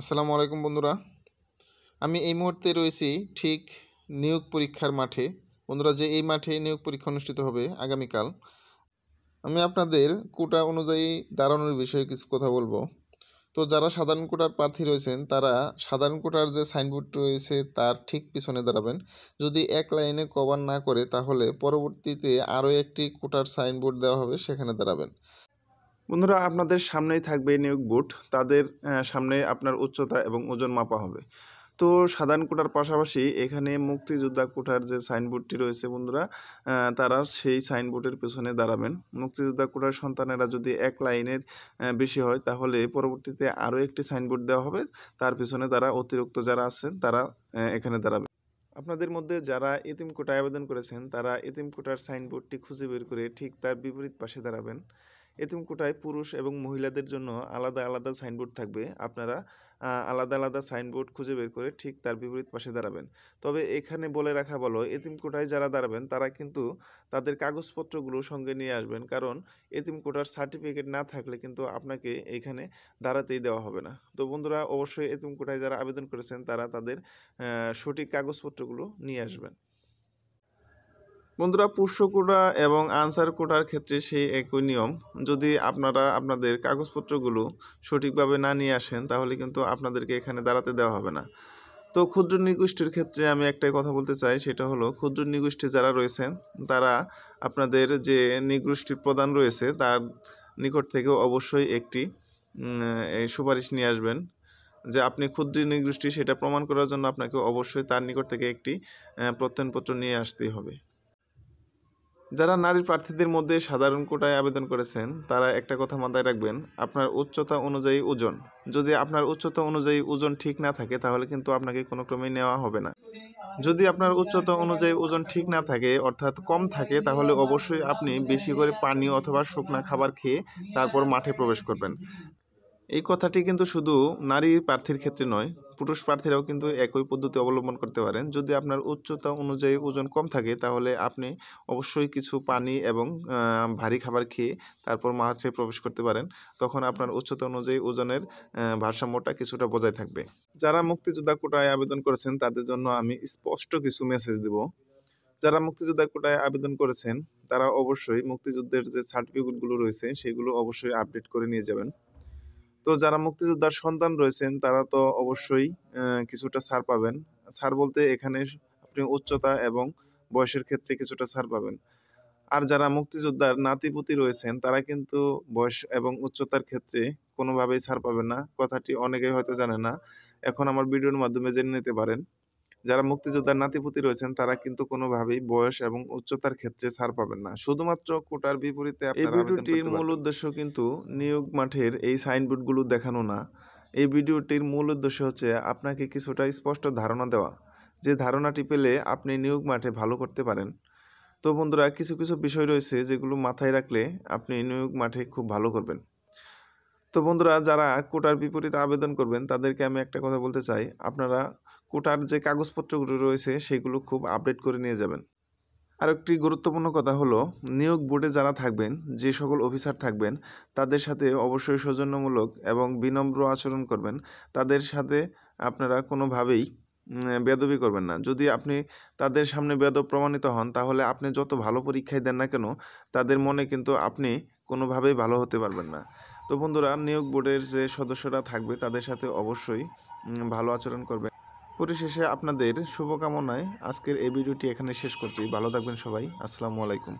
আসসালামু আলাইকুম বন্ধুরা আমি এই মুহূর্তে রয়েছি ঠিক নিয়োগ পরীক্ষার মাঠে বন্ধুরা যে এই মাঠে নিয়োগ পরীক্ষা অনুষ্ঠিত হবে আগামীকাল আমি আপনাদের কোটা অনুযায়ী দাঁড়ানোর বিষয়ে কিছু কথা বলবো তো যারা সাধারণ কোটার প্রার্থী রয়েছেন তারা সাধারণ কোটার যে সাইনবোর্ড রয়েছে তার ঠিক পিছনে দাঁড়াবেন যদি এক লাইনে কভার না করে তাহলে পরবর্তীতে আরও একটি কোটার সাইনবোর্ড দেওয়া হবে সেখানে দাঁড়াবেন বন্ধুরা আপনাদের সামনেই থাকবে নিয়োগ বোর্ড তাদের সামনে আপনার উচ্চতা এবং ওজন মাপা হবে তো সাধারণ কোটার পাশাপাশি এখানে মুক্তিযোদ্ধা কোটার যে সাইনবোর্ডটি রয়েছে বন্ধুরা তারা সেই সাইনবোর্ডের পেছনে দাঁড়াবেন মুক্তিযোদ্ধা কোটার সন্তানেরা যদি এক লাইনের বেশি হয় তাহলে পরবর্তীতে আরও একটি সাইনবোর্ড দেওয়া হবে তার পেছনে তারা অতিরিক্ত যারা আছেন তারা এখানে দাঁড়াবে আপনাদের মধ্যে যারা এতিম কোটায় আবেদন করেছেন তারা এতিম কোটার সাইনবোর্ডটি খুঁজে বের করে ঠিক তার বিপরীত পাশে দাঁড়াবেন এতিম কোটায় পুরুষ এবং মহিলাদের জন্য আলাদা আলাদা সাইনবোর্ড থাকবে আপনারা আলাদা আলাদা সাইনবোর্ড খুঁজে বের করে ঠিক তার বিপরীত পাশে দাঁড়াবেন তবে এখানে বলে রাখা বলো এতিম কোটায় যারা দাঁড়াবেন তারা কিন্তু তাদের কাগজপত্রগুলো সঙ্গে নিয়ে আসবেন কারণ এতিম কোটার সার্টিফিকেট না থাকলে কিন্তু আপনাকে এখানে দাঁড়াতেই দেওয়া হবে না তো বন্ধুরা অবশ্যই এতিম কোটায় যারা আবেদন করেছেন তারা তাদের সঠিক কাগজপত্রগুলো নিয়ে আসবেন বন্ধুরা পুষ্য কোটা এবং আনসার কোটার ক্ষেত্রে সেই একই নিয়ম যদি আপনারা আপনাদের কাগজপত্রগুলো সঠিকভাবে না নিয়ে আসেন তাহলে কিন্তু আপনাদেরকে এখানে দাঁড়াতে দেওয়া হবে না তো ক্ষুদ্র নিগোষ্ঠীর ক্ষেত্রে আমি একটাই কথা বলতে চাই সেটা হলো ক্ষুদ্র নিগোষ্ঠী যারা রয়েছেন তারা আপনাদের যে নিগোষ্ঠীর প্রধান রয়েছে তার নিকট থেকে অবশ্যই একটি সুপারিশ নিয়ে আসবেন যে আপনি ক্ষুদ্র নিগোষ্ঠী সেটা প্রমাণ করার জন্য আপনাকে অবশ্যই তার নিকট থেকে একটি প্রত্যয়নপত্র নিয়ে আসতেই হবে যারা নারী প্রার্থীদের মধ্যে সাধারণ কোটায় আবেদন করেছেন তারা একটা কথা মাথায় রাখবেন আপনার উচ্চতা অনুযায়ী ওজন যদি আপনার উচ্চতা অনুযায়ী ওজন ঠিক না থাকে তাহলে কিন্তু আপনাকে কোনো ক্রমেই নেওয়া হবে না যদি আপনার উচ্চতা অনুযায়ী ওজন ঠিক না থাকে অর্থাৎ কম থাকে তাহলে অবশ্যই আপনি বেশি করে পানি অথবা শুকনা খাবার খেয়ে তারপর মাঠে প্রবেশ করবেন এই কথাটি কিন্তু শুধু নারী প্রার্থীর ক্ষেত্রে নয় পুরুষ প্রার্থীরাও কিন্তু একই পদ্ধতি অবলম্বন করতে পারেন যদি আপনার উচ্চতা অনুযায়ী ওজন কম থাকে তাহলে আপনি অবশ্যই কিছু পানি এবং ভারী খাবার খেয়ে তারপর মাঠে প্রবেশ করতে পারেন তখন আপনার উচ্চতা অনুযায়ী ওজনের ভারসাম্যটা কিছুটা বজায় থাকবে যারা মুক্তিযোদ্ধা কোটায় আবেদন করেছেন তাদের জন্য আমি স্পষ্ট কিছু মেসেজ দেব যারা মুক্তিযোদ্ধা কোটায় আবেদন করেছেন তারা অবশ্যই মুক্তিযুদ্ধের যে সার্টিফিকেটগুলো রয়েছে সেগুলো অবশ্যই আপডেট করে নিয়ে যাবেন তো যারা মুক্তিযোদ্ধার সন্তান রয়েছেন তারা তো অবশ্যই কিছুটা ছাড় পাবেন ছাড় বলতে এখানে আপনি উচ্চতা এবং বয়সের ক্ষেত্রে কিছুটা ছাড় পাবেন আর যারা মুক্তিযোদ্ধার নাতিপুতি রয়েছেন তারা কিন্তু বয়স এবং উচ্চতার ক্ষেত্রে কোনোভাবেই ছাড় পাবেন না কথাটি অনেকেই হয়তো জানে না এখন আমার ভিডিওর মাধ্যমে জেনে নিতে পারেন যারা মুক্তিযোদ্ধার নাতিপুতি রয়েছেন তারা কিন্তু কোনোভাবেই বয়স এবং উচ্চতার ক্ষেত্রে ছাড় পাবেন না শুধুমাত্র কোটার বিপরীতে এই ভিডিওটির মূল উদ্দেশ্য কিন্তু নিয়োগ মাঠের এই সাইনবোর্ডগুলো দেখানো না এই ভিডিওটির মূল উদ্দেশ্য হচ্ছে আপনাকে কিছুটা স্পষ্ট ধারণা দেওয়া যে ধারণাটি পেলে আপনি নিয়োগ মাঠে ভালো করতে পারেন তো বন্ধুরা কিছু কিছু বিষয় রয়েছে যেগুলো মাথায় রাখলে আপনি নিয়োগ মাঠে খুব ভালো করবেন তো বন্ধুরা যারা কোটার বিপরীতে আবেদন করবেন তাদেরকে আমি একটা কথা বলতে চাই আপনারা কোটার যে কাগজপত্রগুলো রয়েছে সেগুলো খুব আপডেট করে নিয়ে যাবেন আর একটি গুরুত্বপূর্ণ কথা হলো নিয়োগ বোর্ডে যারা থাকবেন যে সকল অফিসার থাকবেন তাদের সাথে অবশ্যই সৌজন্যমূলক এবং বিনম্র আচরণ করবেন তাদের সাথে আপনারা কোনোভাবেই বেদবি করবেন না যদি আপনি তাদের সামনে বেদব প্রমাণিত হন তাহলে আপনি যত ভালো পরীক্ষায় দেন না কেন তাদের মনে কিন্তু আপনি কোনোভাবেই ভালো হতে পারবেন না তো বন্ধুরা নিয়োগ বোর্ডের যে সদস্যরা থাকবে তাদের সাথে অবশ্যই ভালো আচরণ করবেন পরিশেষে আপনাদের শুভকামনায় আজকের এই ভিডিওটি এখানে শেষ করছি ভালো থাকবেন সবাই আসসালামু আলাইকুম